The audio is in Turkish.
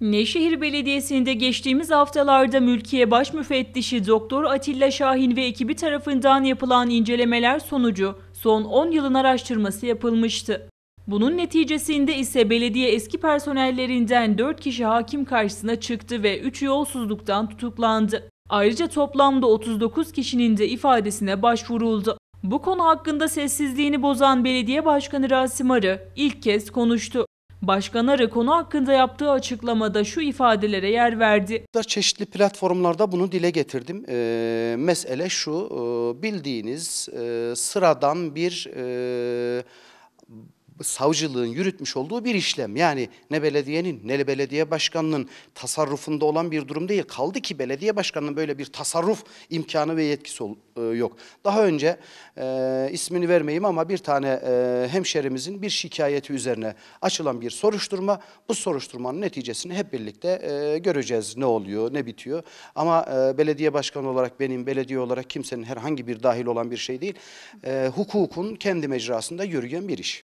Nevşehir Belediyesi'nde geçtiğimiz haftalarda Mülkiye Baş Müfettişi Doktor Atilla Şahin ve ekibi tarafından yapılan incelemeler sonucu son 10 yılın araştırması yapılmıştı. Bunun neticesinde ise belediye eski personellerinden 4 kişi hakim karşısına çıktı ve 3 yolsuzluktan tutuklandı. Ayrıca toplamda 39 kişinin de ifadesine başvuruldu. Bu konu hakkında sessizliğini bozan belediye başkanı Rasim Arı ilk kez konuştu. Başkan Arı konu hakkında yaptığı açıklamada şu ifadelere yer verdi. Çeşitli platformlarda bunu dile getirdim. E, mesele şu, e, bildiğiniz e, sıradan bir e, savcılığın yürütmüş olduğu bir işlem. Yani ne belediyenin ne belediye başkanının tasarrufunda olan bir durum değil. Kaldı ki belediye başkanının böyle bir tasarruf imkanı ve yetkisi e, yok. Daha önce e, ismini vermeyeyim ama bir tane e, hemşerimizin bir şikayeti üzerine açılan bir soruşturma. Bu soruşturmanın neticesini hep birlikte e, göreceğiz ne oluyor ne bitiyor. Ama e, belediye başkanı olarak benim belediye olarak kimsenin herhangi bir dahil olan bir şey değil. E, hukukun kendi mecrasında yürüyen bir iş.